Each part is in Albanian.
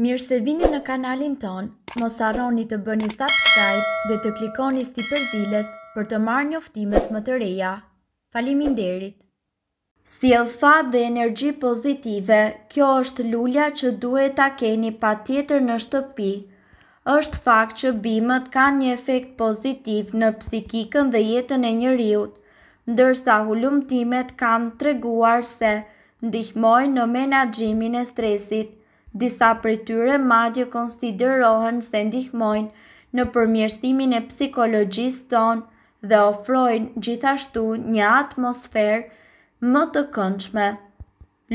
Mirë se vini në kanalin ton, mos arroni të bëni subscribe dhe të klikoni si përzilës për të marrë njoftimet më të reja. Falimin derit! Si e fat dhe energji pozitive, kjo është lulja që duhet ta keni pa tjetër në shtëpi. është fakt që bimet kanë një efekt pozitiv në psikikën dhe jetën e njëriut, ndërsa hulumtimet kanë treguar se ndihmojnë në menagjimin e stresit, Disa për tyre madje konsiderohen se ndihmojnë në përmjërstimin e psikologjisë tonë dhe ofrojnë gjithashtu një atmosferë më të këndshme.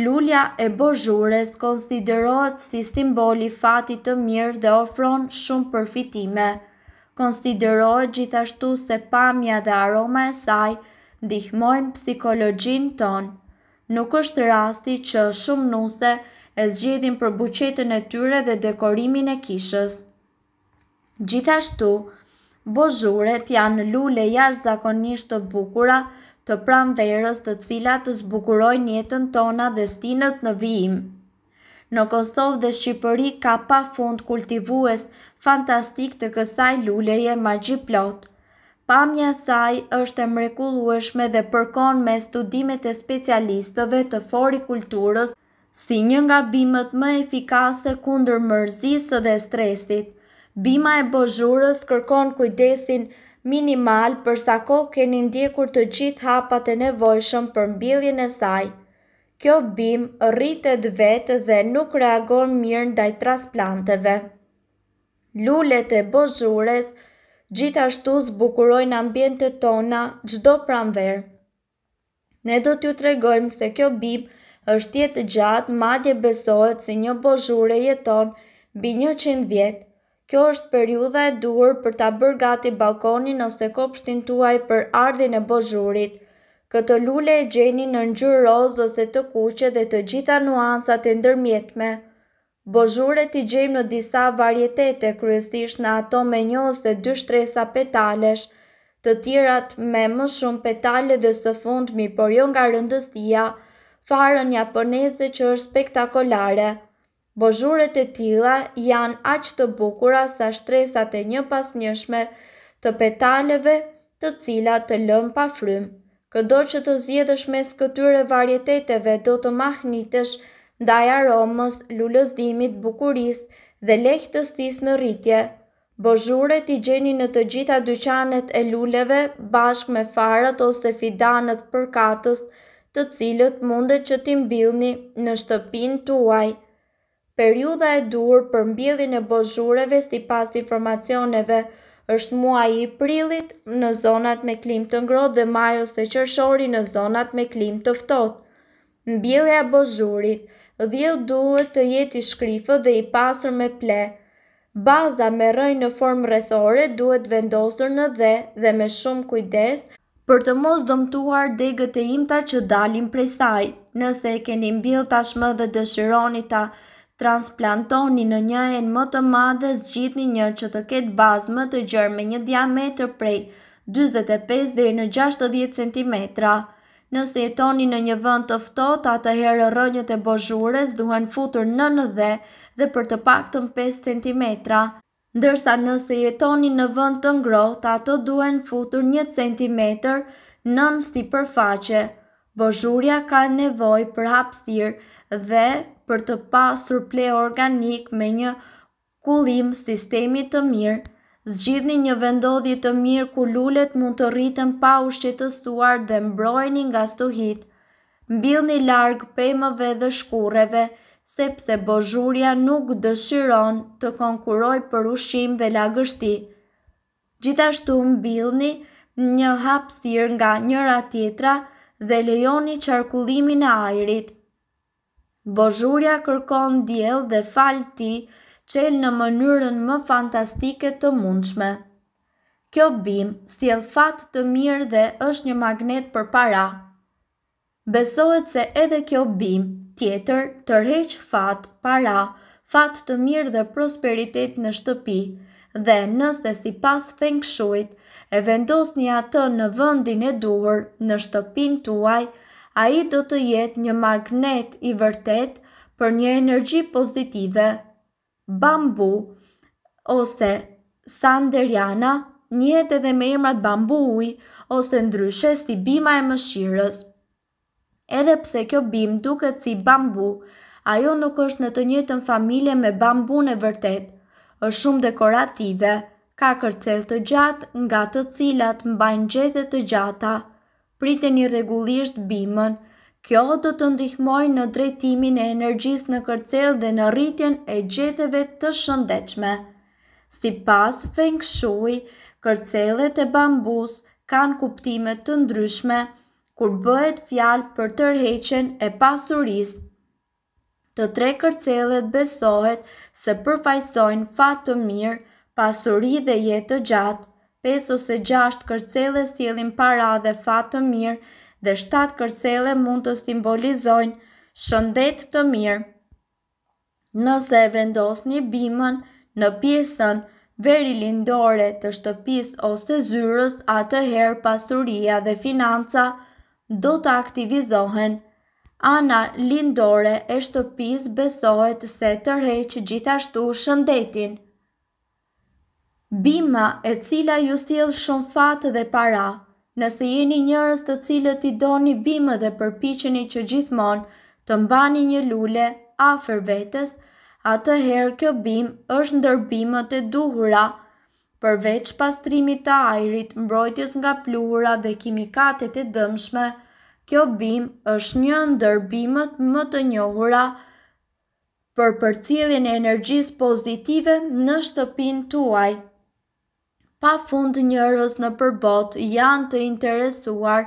Lulja e bozhures konsiderohet si simboli fatit të mirë dhe ofron shumë përfitime. Konsiderohet gjithashtu se pamja dhe aroma e saj ndihmojnë psikologjin ton. Nuk është rasti që shumë nuse nështë e zgjedin për buqetën e tyre dhe dekorimin e kishës. Gjithashtu, bozhuret janë lule jarë zakonisht të bukura të pram verës të cilat të zbukuroj njetën tona dhe stinët në vijim. Në Kosovë dhe Shqipëri ka pa fund kultivues fantastik të kësaj luleje ma gjiplot. Pamja saj është e mrekulueshme dhe përkon me studimet e specialistëve të fori kulturës Si një nga bimët më efikase kundër mërzisë dhe stresit, bima e bozhurës kërkon kujdesin minimal përsa ko keni ndjekur të gjithë hapat e nevojshëm për mbiljen e saj. Kjo bim rritet vetë dhe nuk reagon mirë ndaj transplanteve. Lullet e bozhurës gjithashtu zbukurojnë ambjente tona gjdo pramverë. Ne do t'ju tregojmë se kjo bimë është jetë gjatë madje besohet si një bozhure jeton bi një qind vjetë. Kjo është periudha e duhur për ta bërë gati balkonin ose kopshtin tuaj për ardhin e bozhurit. Këtë lule e gjeni në njërë rozë ose të kuqe dhe të gjitha nuansat e ndërmjetme. Bozhure i gjejmë në disa varjetete, kryesisht në ato me një ose dy shtresa petalesh, të tjerat me më shumë petale dhe së fund mi por jo nga rëndësia, farën japoneze që është spektakolare. Bozhurët e tilla janë aq të bukura sa shtresat e një pasnjëshme të petaleve të cilat të lëmë pa frym. Këdo që të zjedhësh mes këtyre varieteteve do të mahnitesh ndaj aromës, lulëzdimit, bukuris dhe lehtësis në rritje. Bozhurët i gjeni në të gjitha dyqanet e luleve bashkë me farët ose fidanët përkatës të të cilët mundet që ti mbilni në shtëpin të uaj. Periuda e dur për mbilin e bozhureve si pas informacioneve është muaj i prilit në zonat me klim të ngrot dhe majos të qërshori në zonat me klim të ftot. Mbilja bozhurit, dhjel duhet të jetë i shkrifë dhe i pasur me ple. Baza me rëj në formë rrethore duhet vendosur në dhe dhe me shumë kujdes për të mos dëmtuar degët e imta që dalin prej saj. Nëse e keni mbill tashmë dhe dëshironi ta transplantoni në një e në më të madhe zgjitni një që të ketë bazë më të gjërë me një diametër prej 25 dhe në 60 cm. Nëse e toni në një vënd të ftot, atë herë rënjët e bozhures duhen futur në në dhe dhe për të pak të në 5 cm. Ndërsa nëse jetoni në vënd të ngroht, ato duhen futur një centimeter në nështi përfaqe. Vëzhurja ka nevoj për hapstirë dhe për të pasur ple organik me një kulim sistemi të mirë. Zgjidhni një vendodhi të mirë ku lulet mund të rritën pa u shqetësuar dhe mbrojni nga stohit. Mbilni largë pëjmëve dhe shkureve sepse bozhurja nuk dëshiron të konkuroj për ushqim dhe lagështi. Gjithashtu mbilni një hapsir nga njëra tjetra dhe lejoni qarkullimin e ajrit. Bozhurja kërkon djel dhe falti ti qel në mënyrën më fantastike të mundshme. Kjo bim si e fat të mirë dhe është një magnet për para. Besohet se edhe kjo bim tjetër tërheq fat, para, fat të mirë dhe prosperitet në shtëpi, dhe nëse si pas feng shuit e vendos një atë në vëndin e duhur në shtëpin tuaj, a i do të jetë një magnet i vërtet për një energji pozitive, bambu ose sanderjana, njët edhe me emrat bambu uj, ose ndryshe si bima e mëshirës Edhe pse kjo bim duket si bambu, ajo nuk është në të njëtën familje me bambu në vërtet, është shumë dekorative, ka kërcel të gjatë nga të cilat mbajnë gjethet të gjata, pritë një regullisht bimën, kjo do të ndihmojnë në drejtimin e energjis në kërcel dhe në rritjen e gjetheve të shëndechme. Si pas, feng shui, kërcelet e bambus kanë kuptimet të ndryshme, kur bëhet fjalë për tërheqen e pasuris. Të tre kërcelet besohet se përfajsojnë fatë të mirë, pasuri dhe jetë të gjatë, pes ose gjasht kërcelet s'jelin para dhe fatë të mirë dhe shtatë kërcelet mund të simbolizojnë shëndet të mirë. Nëse e vendos një bimën në pjesën veri lindore të shtëpis ose zyrës atëherë pasuria dhe financa, do të aktivizohen. Ana lindore e shtëpis besohet se tërheq gjithashtu shëndetin. Bima e cila ju stjelë shumë fatë dhe para, nëse jeni njërës të cilët i do një bimë dhe përpichëni që gjithmonë të mbani një lule afer vetës, atëherë kjo bimë është ndër bimët e duhura përveç pastrimit të ajrit, mbrojtjes nga plura dhe kimikatet e dëmshme, kjo bim është një ndër bimët më të njohura për përcjellin e energjisë pozitive në shtëpin tuaj. Pa fund njërës në përbot janë të interesuar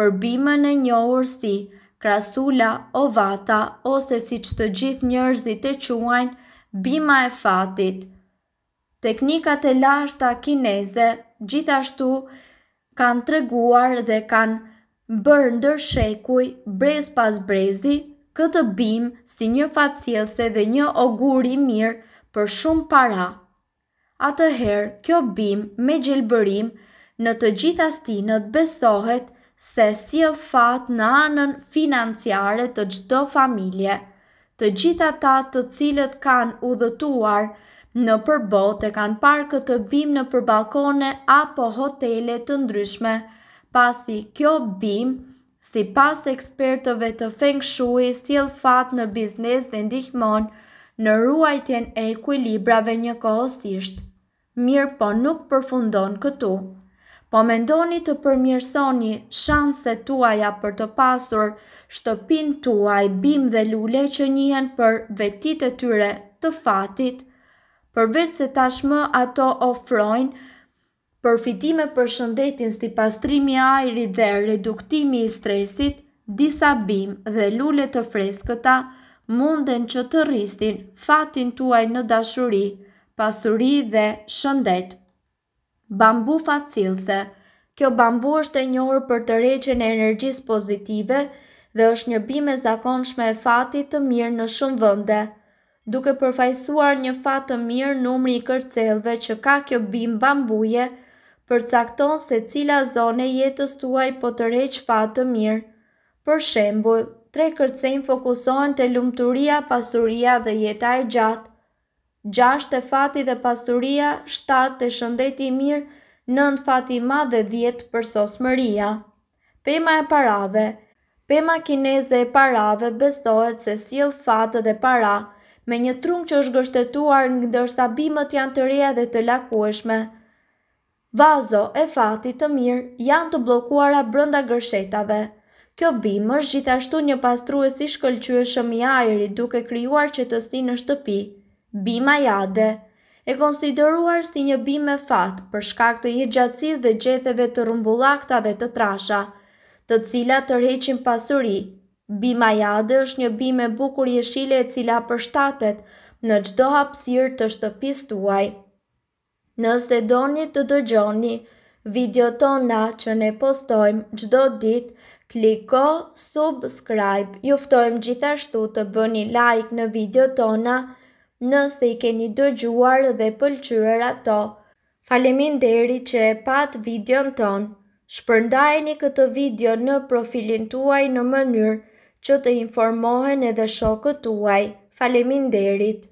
për bimën e njohur si krasula, ovata ose si që të gjithë njërzit e quajnë bima e fatit – Teknikat e lashta kineze gjithashtu kanë treguar dhe kanë bërë ndër shekuj brez pas brezi këtë bim si një fatësielse dhe një oguri mirë për shumë para. A të herë, kjo bim me gjelbërim në të gjitha stinët besohet se si e fat në anën financiare të gjithë familje, të gjitha ta të cilët kanë udhëtuar Në përbot e kanë parë këtë bim në përbalkone apo hotele të ndryshme. Pasi kjo bim, si pas ekspertëve të feng shui, stil fat në biznes dhe ndihmon në ruajtjen e ekuilibrave një kohësisht. Mirë po nuk përfundon këtu. Po mendoni të përmirësoni shanse tuaja për të pasur shtëpin tuaj bim dhe lule që njëhen për vetit e tyre të fatit, përveç se tashmë ato ofrojnë përfitime për shëndetin si pastrimi i ajrit dhe reduktimi i stresit, disa bimë dhe lule të freskëta munden që të rrisin fatin tuaj në dashuri, pasuri dhe shëndet. Bambu facilse. Kjo bambu është e njohur për të reqen e energjisë pozitive dhe është një bimë zakonshme e fatit të mirë në shumë vende duke përfajsuar një fatë të mirë numri i kërcelve që ka kjo bim bambuje, për cakton se cila zone jetës tuaj po të req fatë të mirë. Për shembu, tre kërcen fokusohen të lumëturia, pasuria dhe jeta e gjatë. Gjasht e fati dhe pasuria, shtatë të shëndeti mirë, nëndë fati ma dhe djetë për sosë mëria. Pema e parave Pema kineze e parave bestohet se s'jelë fatë dhe parave, me një trung që është gështetuar ndërsa bimët janë të reja dhe të lakueshme. Vazo e fati të mirë janë të blokuara brënda gërshetave. Kjo bimë është gjithashtu një pastrues i shkëllqyë shëmë i ajeri duke kryuar që të si në shtëpi. Bima jade e konsideruar si një bime fatë për shkak të jetë dhe gjetheve të rumbullakta dhe të trasha, të cilat të reqin pasuri, Bima jade është një bime bukur jeshile e cila përshtatet në gjdo hapsir të shtëpis tuaj. Nëse doni të dëgjoni video tona që ne postojmë gjdo dit, kliko subscribe. Juftojmë gjithashtu të bëni like në video tona nëse i keni dëgjuar dhe pëlqyër ato. Falemin deri që e pat video në tonë. Shpërndajni këtë video në profilin tuaj në mënyrë që të informohen edhe shokët uaj. Falemin derit!